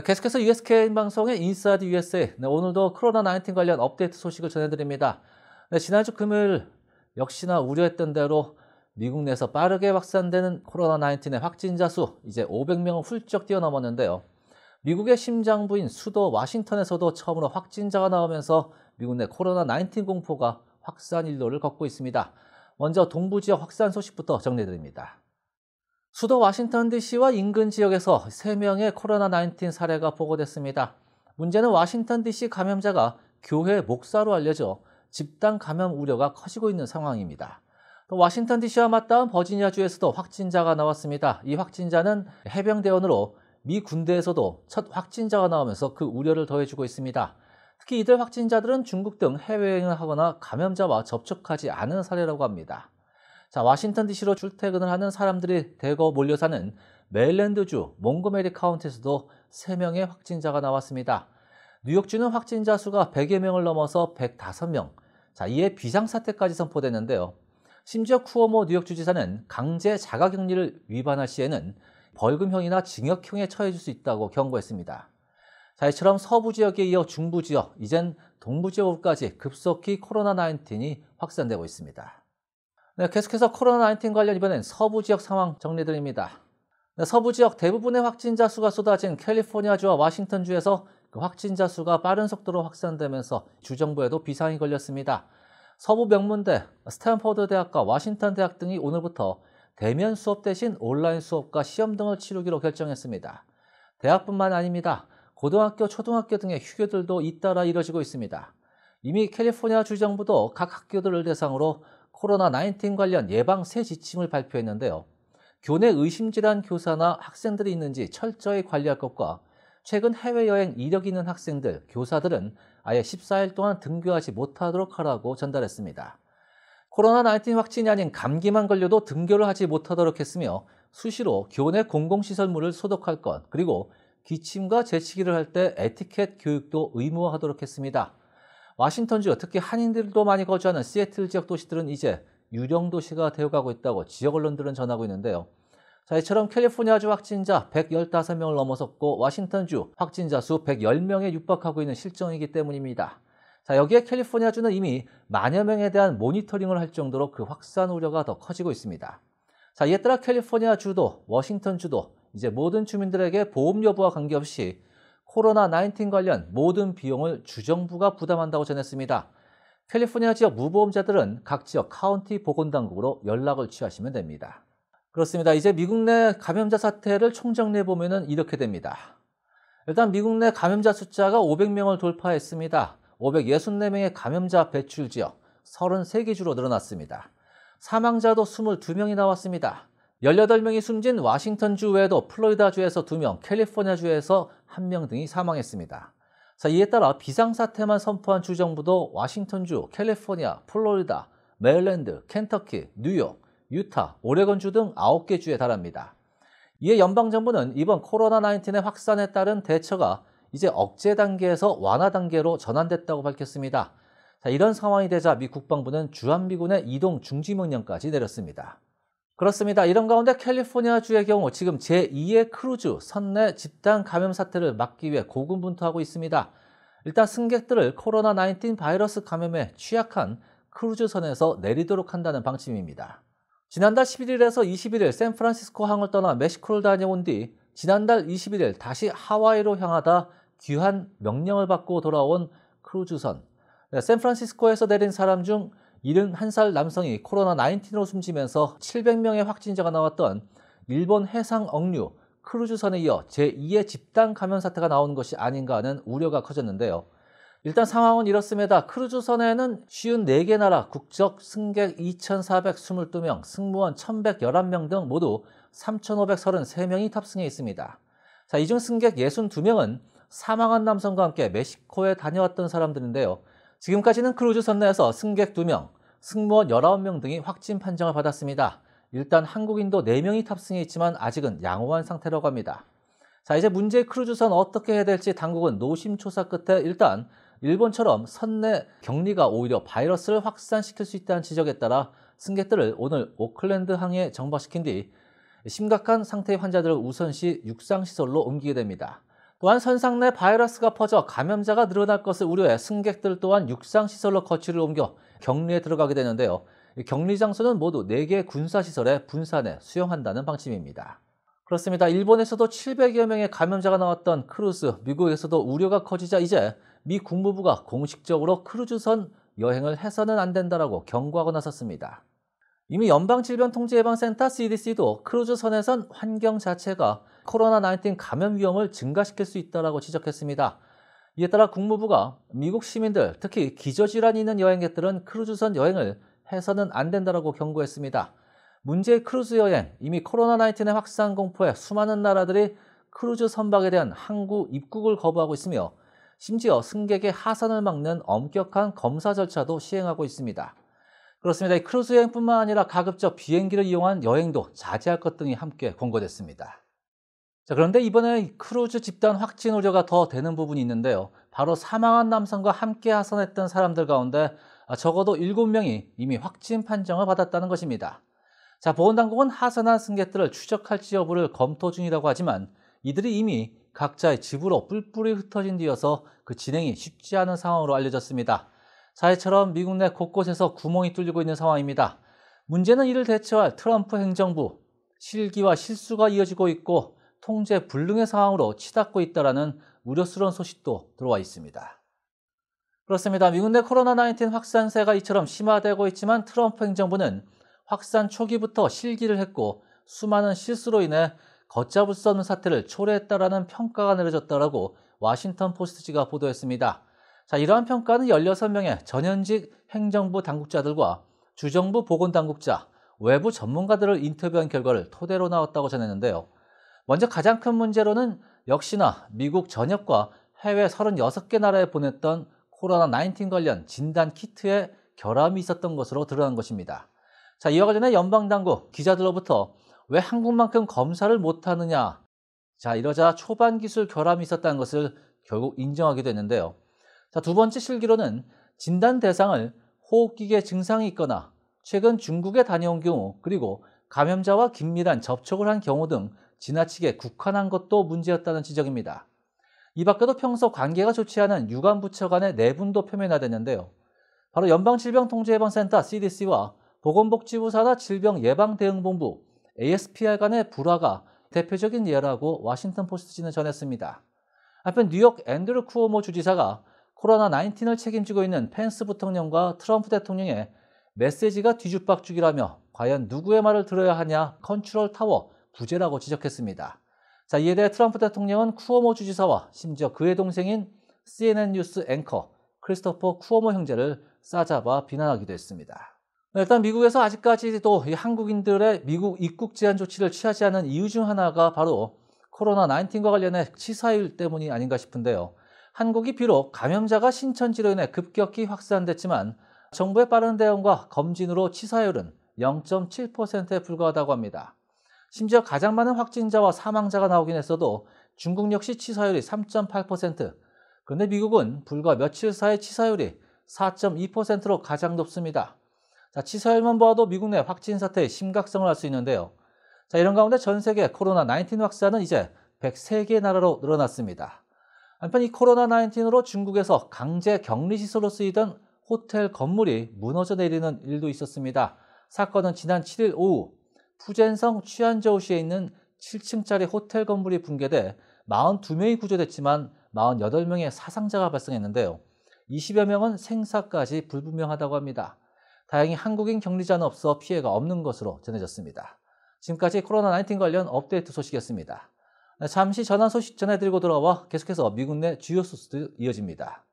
계속해서 USKN 방송의 인사드 USA 네, 오늘도 코로나19 관련 업데이트 소식을 전해드립니다. 네, 지난주 금요일 역시나 우려했던 대로 미국 내에서 빠르게 확산되는 코로나19의 확진자 수 이제 500명을 훌쩍 뛰어넘었는데요. 미국의 심장부인 수도 와싱턴에서도 처음으로 확진자가 나오면서 미국 내 코로나19 공포가 확산 일로를 걷고 있습니다. 먼저 동부 지역 확산 소식부터 정리드립니다. 해 수도 와싱턴 DC와 인근 지역에서 3명의 코로나19 사례가 보고됐습니다. 문제는 와싱턴 DC 감염자가 교회 목사로 알려져 집단 감염 우려가 커지고 있는 상황입니다. 또 와싱턴 DC와 맞닿은 버지니아주에서도 확진자가 나왔습니다. 이 확진자는 해병대원으로 미 군대에서도 첫 확진자가 나오면서 그 우려를 더해주고 있습니다. 특히 이들 확진자들은 중국 등 해외여행을 하거나 감염자와 접촉하지 않은 사례라고 합니다. 자, 와싱턴 DC로 출퇴근을 하는 사람들이 대거 몰려 사는 메일랜드주 몽고메리 카운티에서도 3명의 확진자가 나왔습니다. 뉴욕주는 확진자 수가 100여 명을 넘어서 105명, 자, 이에 비상사태까지 선포됐는데요. 심지어 쿠어모 뉴욕주지사는 강제 자가격리를 위반할 시에는 벌금형이나 징역형에 처해질 수 있다고 경고했습니다. 자, 이처럼 서부 지역에 이어 중부 지역, 이젠 동부 지역까지 급속히 코로나19이 확산되고 있습니다. 네, 계속해서 코로나19 관련 이번엔 서부 지역 상황 정리드립니다. 네, 서부 지역 대부분의 확진자 수가 쏟아진 캘리포니아주와 와싱턴주에서 그 확진자 수가 빠른 속도로 확산되면서 주정부에도 비상이 걸렸습니다. 서부 명문대, 스탠퍼드 대학과 와싱턴 대학 등이 오늘부터 대면 수업 대신 온라인 수업과 시험 등을 치르기로 결정했습니다. 대학뿐만 아닙니다. 고등학교, 초등학교 등의 휴교들도 잇따라 이뤄지고 있습니다. 이미 캘리포니아 주정부도 각 학교들을 대상으로 코로나19 관련 예방 새 지침을 발표했는데요. 교내 의심질환 교사나 학생들이 있는지 철저히 관리할 것과 최근 해외여행 이력 이 있는 학생들, 교사들은 아예 14일 동안 등교하지 못하도록 하라고 전달했습니다. 코로나19 확진이 아닌 감기만 걸려도 등교를 하지 못하도록 했으며 수시로 교내 공공시설물을 소독할 것, 그리고 기침과 재치기를 할 때 에티켓 교육도 의무화하도록 했습니다. 와싱턴주 특히 한인들도 많이 거주하는 시애틀 지역 도시들은 이제 유령 도시가 되어가고 있다고 지역 언론들은 전하고 있는데요. 자, 이처럼 캘리포니아주 확진자 115명을 넘어섰고 와싱턴주 확진자 수 110명에 육박하고 있는 실정이기 때문입니다. 자, 여기에 캘리포니아주는 이미 만여 명에 대한 모니터링을 할 정도로 그 확산 우려가 더 커지고 있습니다. 자, 이에 따라 캘리포니아주도 워싱턴주도 이제 모든 주민들에게 보험 여부와 관계없이 코로나19 관련 모든 비용을 주정부가 부담한다고 전했습니다. 캘리포니아 지역 무보험자들은 각 지역 카운티 보건당국으로 연락을 취하시면 됩니다. 그렇습니다. 이제 미국 내 감염자 사태를 총정리해 보면 이렇게 됩니다. 일단 미국 내 감염자 숫자가 500명을 돌파했습니다. 564명의 감염자 배출 지역 33개 주로 늘어났습니다. 사망자도 22명이 나왔습니다. 18명이 숨진 와싱턴주 외에도 플로리다주에서 2명, 캘리포니아주에서 한명 등이 사망했습니다. 자, 이에 따라 비상사태만 선포한 주정부도 와싱턴주, 캘리포니아, 플로리다, 메일랜드, 켄터키, 뉴욕, 유타, 오레건주 등 9개 주에 달합니다. 이에 연방정부는 이번 코로나19의 확산에 따른 대처가 이제 억제 단계에서 완화 단계로 전환됐다고 밝혔습니다. 자, 이런 상황이 되자 미 국방부는 주한미군의 이동 중지 명령까지 내렸습니다. 그렇습니다. 이런 가운데 캘리포니아주의 경우 지금 제2의 크루즈 선내 집단 감염 사태를 막기 위해 고군분투하고 있습니다. 일단 승객들을 코로나19 바이러스 감염에 취약한 크루즈선에서 내리도록 한다는 방침입니다. 지난달 11일에서 21일 샌프란시스코 항을 떠나 멕시코를 다녀온 뒤 지난달 21일 다시 하와이로 향하다 귀한 명령을 받고 돌아온 크루즈선. 네, 샌프란시스코에서 내린 사람 중 71살 남성이 코로나19로 숨지면서 700명의 확진자가 나왔던 일본 해상 억류 크루즈선에 이어 제2의 집단 감염 사태가 나온 것이 아닌가 하는 우려가 커졌는데요. 일단 상황은 이렇습니다. 크루즈선에는 쉬운 4개 나라 국적 승객 2,422명, 승무원 1,111명 등 모두 3,533명이 탑승해 있습니다. 자, 이중 승객 62명은 사망한 남성과 함께 멕시코에 다녀왔던 사람들인데요. 지금까지는 크루즈 선내에서 승객 2명, 승무원 19명 등이 확진 판정을 받았습니다. 일단 한국인도 4명이 탑승해 있지만 아직은 양호한 상태라고 합니다. 자, 이제 문제의 크루즈선 어떻게 해야 될지 당국은 노심초사 끝에 일단 일본처럼 선내 격리가 오히려 바이러스를 확산시킬 수 있다는 지적에 따라 승객들을 오늘 오클랜드 항에 정박시킨 뒤 심각한 상태의 환자들을 우선시 육상시설로 옮기게 됩니다. 또한 선상 내 바이러스가 퍼져 감염자가 늘어날 것을 우려해 승객들 또한 육상 시설로 거취를 옮겨 격리에 들어가게 되는데요. 격리 장소는 모두 4개 군사시설에 분산해 수용한다는 방침입니다. 그렇습니다. 일본에서도 700여 명의 감염자가 나왔던 크루즈, 미국에서도 우려가 커지자 이제 미 국무부가 공식적으로 크루즈선 여행을 해서는 안 된다라고 경고하고 나섰습니다. 이미 연방질병통제예방센터 CDC도 크루즈 선에선 환경 자체가 코로나19 감염 위험을 증가시킬 수 있다고 지적했습니다. 이에 따라 국무부가 미국 시민들, 특히 기저질환이 있는 여행객들은 크루즈선 여행을 해서는 안 된다고 경고했습니다. 문제의 크루즈 여행, 이미 코로나19의 확산 공포에 수많은 나라들이 크루즈 선박에 대한 항구 입국을 거부하고 있으며 심지어 승객의 하선을 막는 엄격한 검사 절차도 시행하고 있습니다. 그렇습니다. 이 크루즈 여행뿐만 아니라 가급적 비행기를 이용한 여행도 자제할 것 등이 함께 권고됐습니다. 자, 그런데 이번에 크루즈 집단 확진 우려가 더 되는 부분이 있는데요. 바로 사망한 남성과 함께 하선했던 사람들 가운데 아, 적어도 7명이 이미 확진 판정을 받았다는 것입니다. 자, 보건당국은 하선한 승객들을 추적할지 여부를 검토 중이라고 하지만 이들이 이미 각자의 집으로 뿔뿔이 흩어진 뒤여서 그 진행이 쉽지 않은 상황으로 알려졌습니다. 사회처럼 미국 내 곳곳에서 구멍이 뚫리고 있는 상황입니다. 문제는 이를 대처할 트럼프 행정부 실기와 실수가 이어지고 있고 통제 불능의 상황으로 치닫고 있다라는 우려스러운 소식도 들어와 있습니다. 그렇습니다. 미국 내 코로나19 확산세가 이처럼 심화되고 있지만 트럼프 행정부는 확산 초기부터 실기를 했고 수많은 실수로 인해 걷잡을 수 없는 사태를 초래했다라는 평가가 내려졌다라고 와싱턴 포스트지가 보도했습니다. 자, 이러한 평가는 16명의 전현직 행정부 당국자들과 주정부 보건당국자, 외부 전문가들을 인터뷰한 결과를 토대로 나왔다고 전했는데요. 먼저 가장 큰 문제로는 역시나 미국 전역과 해외 36개 나라에 보냈던 코로나19 관련 진단 키트에 결함이 있었던 것으로 드러난 것입니다. 자, 이와 관련해 연방당국 기자들로부터 왜 한국만큼 검사를 못하느냐. 자, 이러자 초반 기술 결함이 있었다는 것을 결국 인정하게 됐는데요. 자, 두 번째 실기로는 진단 대상을 호흡기계 증상이 있거나 최근 중국에 다녀온 경우 그리고 감염자와 긴밀한 접촉을 한 경우 등 지나치게 국한한 것도 문제였다는 지적입니다. 이 밖에도 평소 관계가 좋지 않은 유관부처 간의 내분도 표면화됐는데요. 바로 연방질병통제예방센터 CDC와 보건복지부 사나 질병예방대응본부 ASPR 간의 불화가 대표적인 예라고 워싱턴 포스트지는 전했습니다. 한편 뉴욕 앤드루 쿠오모 주지사가 코로나19을 책임지고 있는 펜스 부통령과 트럼프 대통령의 메시지가 뒤죽박죽이라며 과연 누구의 말을 들어야 하냐 컨트롤 타워 부재라고 지적했습니다. 자, 이에 대해 트럼프 대통령은 쿠오모 주지사와 심지어 그의 동생인 CNN 뉴스 앵커 크리스토퍼 쿠오모 형제를 싸잡아 비난하기도 했습니다. 네, 일단 미국에서 아직까지도 한국인들의 미국 입국 제한 조치를 취하지 않은 이유 중 하나가 바로 코로나19과 관련해 치사율 때문이 아닌가 싶은데요. 한국이 비록 감염자가 신천지로 인해 급격히 확산됐지만 정부의 빠른 대응과 검진으로 치사율은 0.7%에 불과하다고 합니다. 심지어 가장 많은 확진자와 사망자가 나오긴 했어도 중국 역시 치사율이 3.8%, 그런데 미국은 불과 며칠 사이 치사율이 4.2%로 가장 높습니다. 자, 치사율만 보아도 미국 내 확진 사태의 심각성을 알 수 있는데요. 자, 이런 가운데 전 세계 코로나19 확산은 이제 103개 나라로 늘어났습니다. 한편 이 코로나19로 중국에서 강제 격리 시설로 쓰이던 호텔 건물이 무너져 내리는 일도 있었습니다. 사건은 지난 7일 오후 푸젠성 취안저우시에 있는 7층짜리 호텔 건물이 붕괴돼 42명이 구조됐지만 48명의 사상자가 발생했는데요. 20여 명은 생사까지 불분명하다고 합니다. 다행히 한국인 격리자는 없어 피해가 없는 것으로 전해졌습니다. 지금까지 코로나19 관련 업데이트 소식이었습니다. 잠시 전화 소식 전해드리고 돌아와 계속해서 미국 내 주요 소스도 이어집니다.